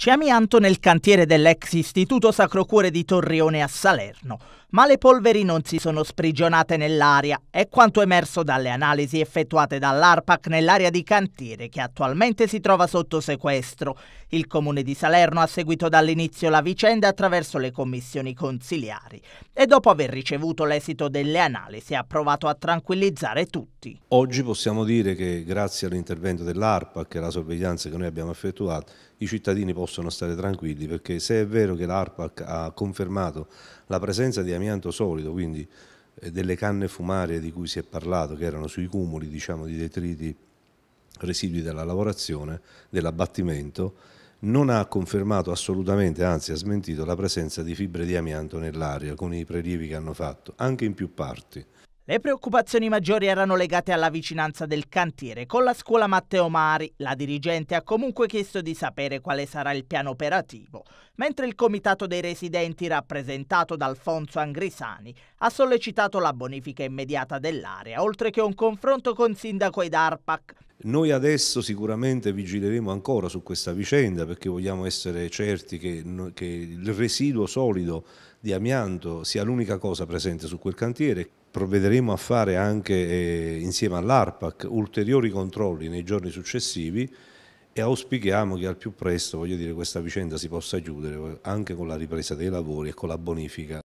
C'è amianto nel cantiere dell'ex Istituto Sacro Cuore di Torrione a Salerno ma le polveri non si sono sprigionate nell'aria, è quanto emerso dalle analisi effettuate dall'ARPAC nell'area di cantiere che attualmente si trova sotto sequestro. Il comune di Salerno ha seguito dall'inizio la vicenda attraverso le commissioni consiliari e dopo aver ricevuto l'esito delle analisi ha provato a tranquillizzare tutti. Oggi possiamo dire che grazie all'intervento dell'ARPAC e alla sorveglianza che noi abbiamo effettuato, i cittadini possono stare tranquilli perché se è vero che l'ARPAC ha confermato la presenza di amianto solido, quindi eh, delle canne fumarie di cui si è parlato, che erano sui cumuli diciamo, di detriti residui della lavorazione, dell'abbattimento, non ha confermato assolutamente, anzi ha smentito la presenza di fibre di amianto nell'aria con i prelievi che hanno fatto, anche in più parti. Le preoccupazioni maggiori erano legate alla vicinanza del cantiere con la scuola Matteo Mari. La dirigente ha comunque chiesto di sapere quale sarà il piano operativo, mentre il comitato dei residenti rappresentato da Alfonso Angrisani ha sollecitato la bonifica immediata dell'area, oltre che un confronto con sindaco ed ARPAC noi adesso sicuramente vigileremo ancora su questa vicenda perché vogliamo essere certi che, che il residuo solido di amianto sia l'unica cosa presente su quel cantiere. Provvederemo a fare anche eh, insieme all'ARPAC ulteriori controlli nei giorni successivi e auspichiamo che al più presto dire, questa vicenda si possa chiudere anche con la ripresa dei lavori e con la bonifica.